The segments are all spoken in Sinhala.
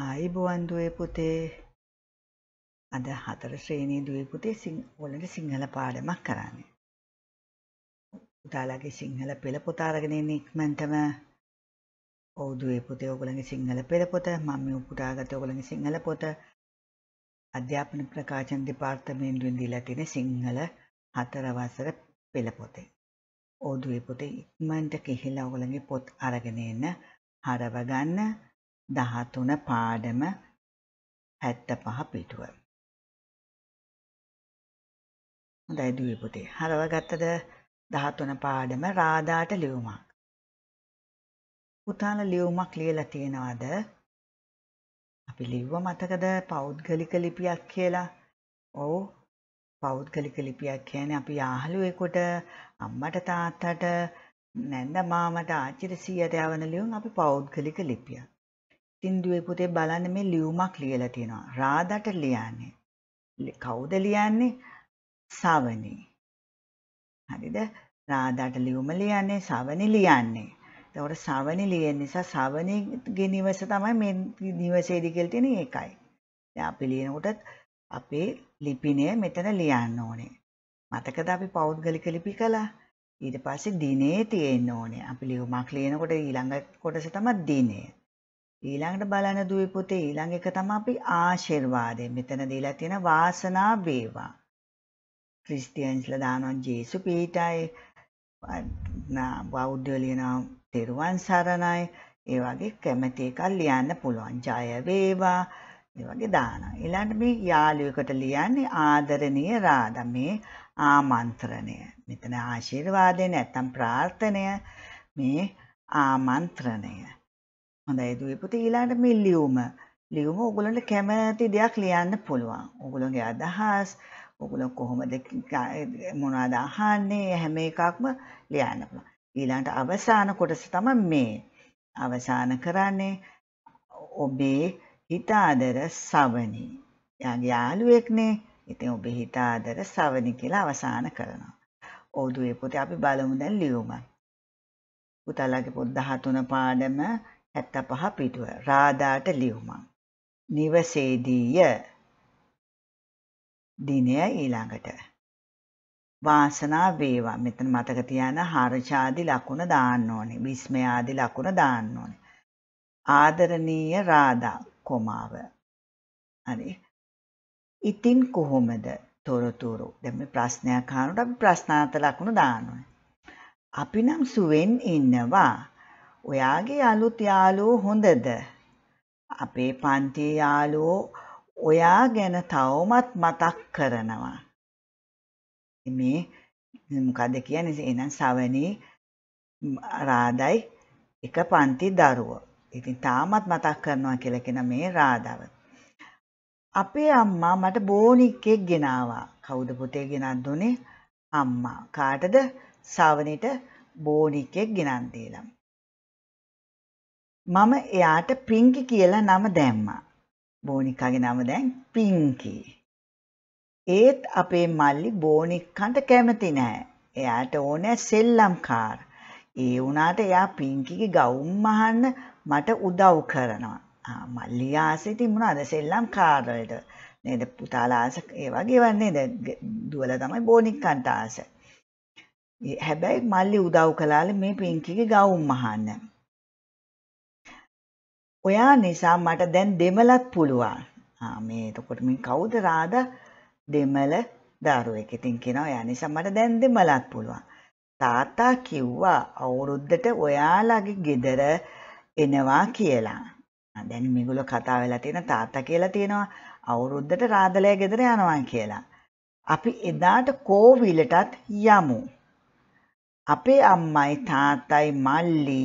ආයිබුවන් දුවේ පුතේ අද හතර ශ්‍රේණී දුවේ පුතේ ඔලට සිංහල පාඩමක් කරන්නේ. පුතාලගේ සිංහල පෙළ පොත අරගෙන ඉන්නේ ඉක්මනටම ඔව් දුවේ පුතේ ඔයගොල්ලන්ගේ සිංහල පෙළ පොත මම මේ උපුටාගත්තේ ඔයගොල්ලන්ගේ සිංහල පොත අධ්‍යාපන ප්‍රකාශන දෙපාර්තමේන්තුවෙන් දීලා තියෙන සිංහල හතර වසර පෙළ පොතේ. ඔව් දුවේ පුතේ ඉක්මනට ගිහිලා ඔයගොල්ලන්ගේ පොත් අරගෙන එන්න හරව ගන්න දහතුන පාඩම හැත්ත පහ පිටුව. හොඳයි දුවේ පුතේ. හරවගත්තද දහතුන පාඩම රාධාට ලියුමක්. පුතාල ලියුමක් ලියලා තියෙනවද? අපි ලිව්ව මතකද පෞද්ගලික ලිපියක් කියලා? ඔව්. පෞද්ගලික ලිපියක් කියන්නේ අපි යාළුවෙකුට අම්මට තාත්තට නැන්ද මාමට ආච්චිට සීයට යවන ලියුම් අපි පෞද්ගලික ලිපියක්. සින්දුවේ පොතේ බලන්න මේ ලියුමක් ලියලා තියෙනවා. රාධට ලියන්නේ. කවුද ලියන්නේ? සවනි. හරිද? රාධට ලියුම ලියන්නේ සවනි ලියන්නේ. ඒතකොට සවනි ලියන නිසා සවනිගේ නිවස තමයි මේ නිවසේදී කියලා තියෙන එකයි. දැන් අපි ලියනකොටත් අපේ ලිපිණය මෙතන ලියන්න ඕනේ. මතකද අපි පෞද්ගලික ලිපි කළා? ඊට පස්සේ දිනේ තියෙන්න ඕනේ. අපි ලියුමක් ලියනකොට ඊළඟ කොටස තමයි දිනේ. ඊළඟට බලන දුවේ පුතේ ඊළඟ එක තමයි අපි ආශිර්වාදය. මෙතන දීලා තියෙන වාසනා වේවා. ක්‍රිස්තියානිස්ලා දානවා ජේසු පීඨයි. බෞද්ධයෝ ලියනවා තෙරුවන් සරණයි. ඒ වගේ කැමති එකක් ලියන්න පුළුවන්. ජය වේවා. ඒ වගේ දානවා. ඊළඟට මේ යාළුවෙකුට ලියන්නේ ආදරණීය රාධා මේ ආමන්ත්‍රණය. මෙතන ආශිර්වාදය නැත්තම් ප්‍රාර්ථනය මේ ආමන්ත්‍රණය. හොඳයි දුවේ පුතේ ඊළඟට මේ ලියුම. ලියුම ඕගොල්ලන්ට කැමති දෙයක් ලියන්න පුළුවන්. ඕගොල්ලෝගේ අදහස්, ඕගොල්ලෝ කොහොමද මොනවද අහන්නේ හැම එකක්ම ලියන්න පුළුවන්. ඊළඟට අවසාන කොටස තමයි මේ. අවසාන කරන්නේ ඔබේ හිතාදර සවනි. යාගේ යාළුවෙක්නේ. ඉතින් ඔබේ හිතාදර සවනි කියලා අවසාන කරනවා. ඔව් දුවේ පුතේ අපි බලමු දැන් ලියුම. පුතාලාගේ පොත් 13 පාඩම 75 පිටුව රාධාට ලියුමක් නිවසේදීය දිනය ඊළඟට වාසනා වේවා මෙතන මතක තියාන හර්ෂාදි ලකුණ දාන්න ඕනේ විස්මයාදි ලකුණ දාන්න ඕනේ ආදරණීය රාධා කොමාව හරි ඉතින් කොහොමද තොරතුරු දැන් මේ ප්‍රශ්නයක් අහනකොට අපි ප්‍රශ්නාර්ථ ලකුණු දානවා අපි නම් සුවෙන් ඉන්නවා ඔයාගේ අලුත් යාළුවෝ හොඳද? අපේ පන්තියේ යාළුවෝ ඔයා ගැන තවමත් මතක් කරනවා. මේ මොකද කියන්නේ එහෙනම් සවනී රාදයි එක පන්ති දරුවෝ. ඉතින් තාමත් මතක් කරනවා කියලා කියන මේ රාදව. අපේ අම්මා මට බෝනික්කෙක් ගෙනාවා. කවුද පුතේ ගෙනත් දුන්නේ? අම්මා. කාටද? සවනීට බෝනික්කෙක් ගෙනන් දීලා. මම එයාට පිංකි කියලා නම දැම්මා. බෝනික්කාගේ නම දැන් පිංකි. ඒත් අපේ මල්ලි බෝනික්කන්ට කැමති නෑ. එයාට ඕනෑ සෙල්ලම්කාර. ඒ වුණාට එයා පිංකිගේ ගවුම් අහන්න මට උදව් කරනවා. මල්ලි ආසෙ තිබුණා අද සෙල්ලම් කාර්වලට. නේද පුතාලා ආස ඒ වගේ වන්නේ නේද? දුවලා තමයි බෝනික්කන්ට ආස. හැබැයි මල්ලි උදව් කළාලු මේ පිංකිගේ ගවුම් අහන්න. ඔයා නිසා මට දැන් දෙමලත් පුළුවන්. මේ එතකොට මේ කවුද රාදා දෙමළ දරුවෙක්. ඉතින් කියනවා එයා නිසා මට දැන් දෙමලත් පුළුවන්. තාත්තා කිව්වා අවුරුද්දට ඔයාලගේ ගෙදර එනවා කියලා. දැන් මේගොල්ලෝ කතා වෙලා තියෙන තාත්තා කියලා තියෙනවා අවුරුද්දට රාදලයා ගෙදර යනවා කියලා. අපි එදාට කෝවිලටත් යමු. අපේ අම්මයි තාත්තයි මල්ලි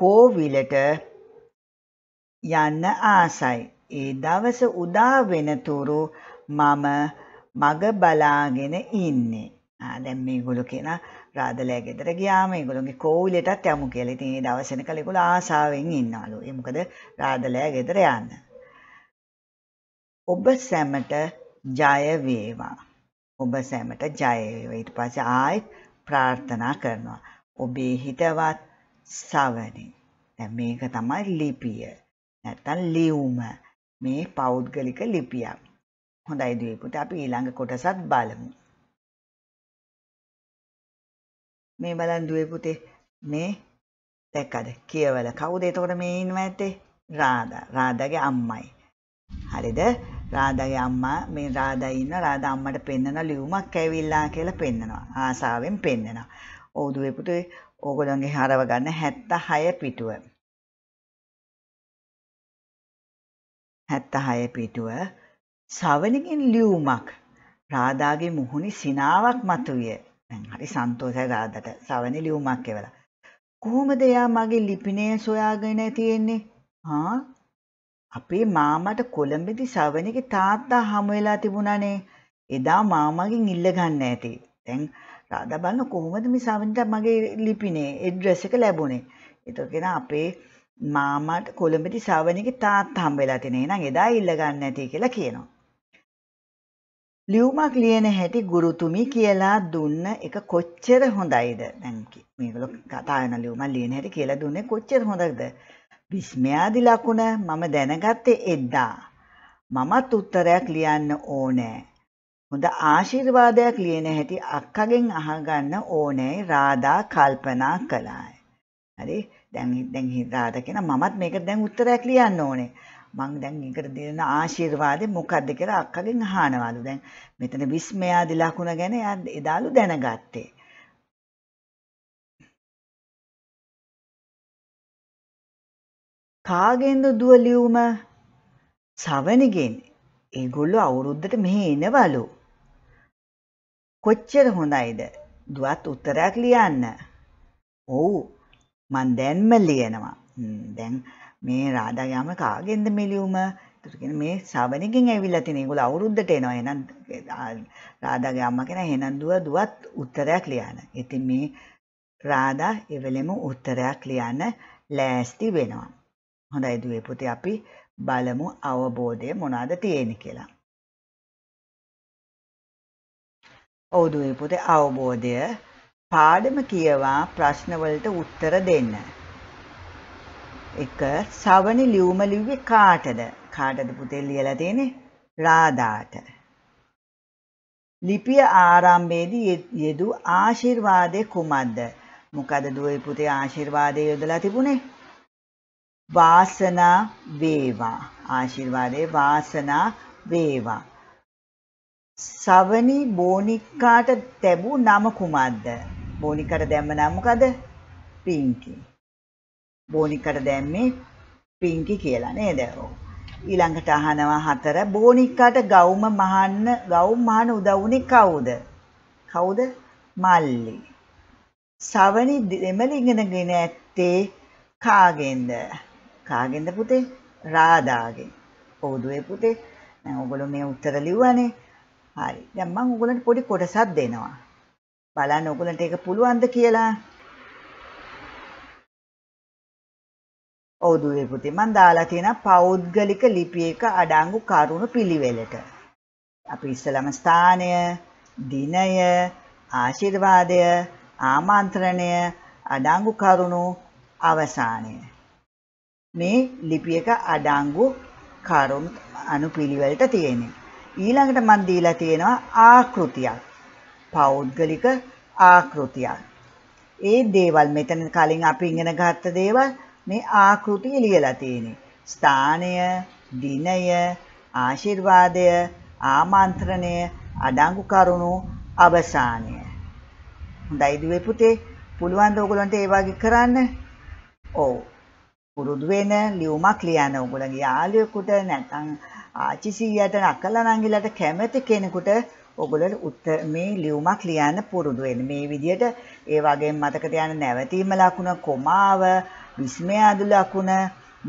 කෝවිලට යන්න ආසයි. ඒ දවස උදා වෙනතුරු මම මග බලාගෙන ඉන්නේ. ආ දැන් මේගොල්ලෝ කියන රාදලෑ ගෙදර ගියාම ඒගොල්ලෝගේ කෝවිලටත් යමු කියලා. ඉතින් ඒ දවසෙනකල ඒගොල්ලෝ ආසාවෙන් ඉන්නවලු. ඒ මොකද රාදලෑ ගෙදර යන්න. ඔබ සැමට ජය වේවා. ඔබ සැමට ජය වේවා. ඊට පස්සේ ආයෙත් ප්‍රාර්ථනා කරනවා. ඔබේ හිතවත් සවනේ. දැන් මේක තමයි ලිපිය. නැත්තම් ලියුම මේ පෞද්ගලික ලිපියක්. හොඳයි දුවේ පුතේ අපි ඊළඟ කොටසත් බලමු. මේ බලන් දුවේ පුතේ මේ දැක්කද කියවල කවුද එතකොට මේ ඉන්නව ඇත්තේ රාදා රාදාගේ අම්මයි හරිද රාදාගේ අම්මා මේ රාදා ඉන්න රාදා අම්මට පෙන්නන ලියුමක් ඇවිල්ලා කියලා පෙන්නනවා ආසාවෙන් පෙන්නනවා ඔව් දුවේ පුතේ ඕගොල්ලන්ගේ හරව ගන්න 76 පිටුව හැත්තහය පිටුව සවනකින් ලියවුමක් රාධාගේ මුහුණි සිනාවක් මතුවිය හරි සන්තෝසය රාධට සවනි ලියවුමක් එවලා. කොහොමද එයා මගේ ලිපිනය සොයාගෙන තියෙන්නේ හා අපේ මාමට කොළඹදි සවනක තාත්තා හමුවෙලා තිබුණනේ එදා මාමගින් ඉල්ලගන්න ඇති තැන් රාධ බලන්න කොහොමද මේ සවනිට මගේ ලිපිනේ එඩ්‍රෙස එක ලැබුණේ එතකෙන අපේ මාමට කොළඹදි ශ්‍රාවණියගේ තාත්තා හම්බ වෙලා තිනේ. එහෙනම් එදා ඉල්ල ගන්න නැති කියලා කියනවා. ලියුමක් ලියන හැටි ගුරුතුමි කියලා දුන්න එක කොච්චර හොඳයිද? දැන් මේගොල්ලෝ කතා වෙන ලියුමක් ලියන හැටි කියලා දුන්නේ කොච්චර හොඳද? විස්මයාදි ලකුණ මම දැනගත්තේ එදා. මමත් උත්තරයක් ලියන්න ඕනේ. හොඳ ආශිර්වාදයක් ලියන හැටි අක්කගෙන් අහගන්න ඕනේ රාදා කල්පනා කළාය. හරි දැන් දැන් හිතාට කියන මමත් මේකට දැන් උත්තරයක් ලියන්න ඕනේ. මං දැන් ඒකට දෙන ආශිර්වාදේ මොකද්ද කියලා අක්කගෙන් අහනවලු. දැන් මෙතන විස්මයාදි ලකුණ ගැන එදාලු දැනගත්තේ. කාගෙන්ද දුව ලියුම? සවනිගෙන්. ඒගොල්ලෝ අවුරුද්දට මෙහි එනවලු. කොච්චර හොඳයිද? දුවත් උත්තරයක් ලියන්න. ඔව් මං දැන්ම ලියනවා. දැන් මේ රාධායාම කාගෙන්ද මේ ලියුම? ඒකගෙන මේ ශ්‍රවණකින් ඇවිල්ලා තිනේ. ඒගොල්ල අවුරුද්දට එනවා. එහෙනම් රාධාගේ අම්මා කියන එහෙනම් දුව දුවත් උත්තරයක් ලියන්න. ඉතින් මේ රාධා එවලෙම උත්තරයක් ලියන්න ලෑස්ති වෙනවා. හොඳයි දුවේ පුතේ අපි බලමු අවබෝධය මොනවාද තියෙන්නේ කියලා. ඔව් දුවේ පුතේ අවබෝධය පාඩම කියවා ප්‍රශ්නවලට උත්තර දෙන්න. 1. සවනි ලියුම ලිව්වේ කාටද? කාටද පුතේ ලියලා තියෙන්නේ? රාදාට. ලිපිය ආරම්භයේදී යෙදු ආශිර්වාදේ කුමක්ද? මොකද දුවේ පුතේ ආශිර්වාදේ යොදලා තිබුණේ? වාසනා වේවා. ආශිර්වාදේ වාසනා වේවා. සවනි බෝනික්කාට ලැබූ නම කුමක්ද? බෝනිකට දැම්ම නම් මොකද? පින්කි. බෝනිකට දැම්මේ පින්කි කියලා නේද? ඔව්. ඊළඟට අහනවා හතර බෝනිකට ගවුම මහන්න ගවුම් මහන උදව්ුනේ කවුද? කවුද? මල්ලි. සවනි දෙමලිගෙනගෙන ඇත්තේ කාගෙන්ද? කාගෙන්ද පුතේ? රාදාගෙන්. ඔව් දුවේ පුතේ. දැන් ඔයගොල්ලෝ මේ උත්තර ලිව්වනේ. හරි. දැන් මම ඔයගොල්ලන්ට පොඩි කොටසක් දෙනවා. බලන්න ඔයගලන්ට ඒක පුළුවන්ද කියලා. ඔව් දුවේ පුතේ මම දාලා තියෙන පෞද්ගලික ලිපියක අඩංගු කරුණු පිළිවෙලට. අපි ඉස්සලම ස්ථානය, දිනය, ආශිර්වාදය, ආමන්ත්‍රණය, අඩංගු කරුණු අවසානය. මේ ලිපියක අඩංගු කරුණු අනුපිළිවෙලට තියෙන්නේ. ඊළඟට මම දීලා තියෙනවා ආකෘතියක්. පෞද්ගලික ආකෘතියක්. ඒ දේවල් මෙතන කලින් අපි ඉගෙන ගත්ත දේවල් මේ ආකෘතිය ලියලා තියෙන්නේ. ස්ථානය, දිනය, ආශිර්වාදය, ආමන්ත්‍රණය, අඩංගු කරුණු, අවසානය. හොඳයි දුවේ පුතේ, පුළුවන් ද ඔයගොල්ලන්ට ඒ වගේ කරන්න? ඔව්. පුරුදු වෙන ලියුමක් ලියන්න ඕගොල්ලන්ගේ යාළුවෙකුට නැත්නම් ආච්චි සීයාට අක්කලා නංගිලාට කැමති කෙනෙකුට ඔගොල්ලන්ට උත්තර මේ ලියුමක් ලියන්න පුරුදු වෙන්න. මේ විදිහට ඒ වගේම මතක තියාගන්න නැවතීම ලකුණ, කොමාව, විස්මය අඩු ලකුණ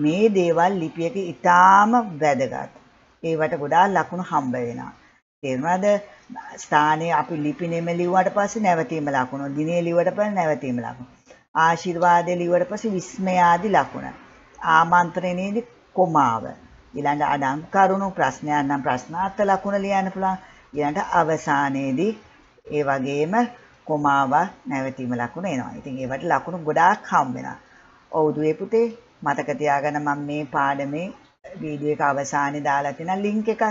මේ දේවල් ලිපියක ඉතාම වැදගත්. ඒවට ගොඩාක් ලකුණු හම්බ වෙනවා. තේරුණාද? ස්ථානයේ අපි ලිපි නෙම ලිව්වට පස්සේ නැවතීම ලකුණු, දිනේ ලිව්වට පස්සේ නැවතීම ලකුණු. ආශිර්වාදය ලිව්වට පස්සේ විස්මයාදි ලකුණ. ආමන්ත්‍රණයේදී කොමාව. ඊළඟ අඩං කරුණු ප්‍රශ්නයක් නම් ප්‍රශ්නාර්ථ ලකුණ ලියන්න පුළුවන්. ඊළඟ අවසානයේදී ඒ වගේම කොමාවක් නැවතීම ලකුණු එනවා. ඉතින් ඒවට ලකුණු ගොඩාක් හම් වෙනවා. ඔව් දුවේ පුතේ මතක තියාගන්න මම මේ පාඩමේ වීඩියෝ එක අවසානයේ දාලා තියෙන ලින්ක් එක.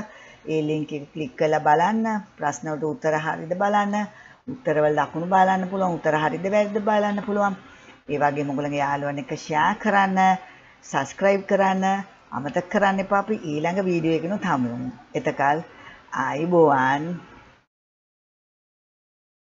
ඒ ලින්ක් එක ක්ලික් කරලා බලන්න ප්‍රශ්න වලට උත්තර හරියද බලන්න. උත්තරවල ලකුණු බලන්න පුළුවන්. උත්තර හරියද වැරදිද බලන්න පුළුවන්. ඒ වගේම ඔයගොල්ලන්ගේ යාළුවන් එක්ක ෂෙයා කරන්න, subscribe කරන්න, අමතක කරන්න එපා. අපි ඊළඟ වීඩියෝ එකනොත් හමු වෙමු. එතකල් ආයිබෝවන්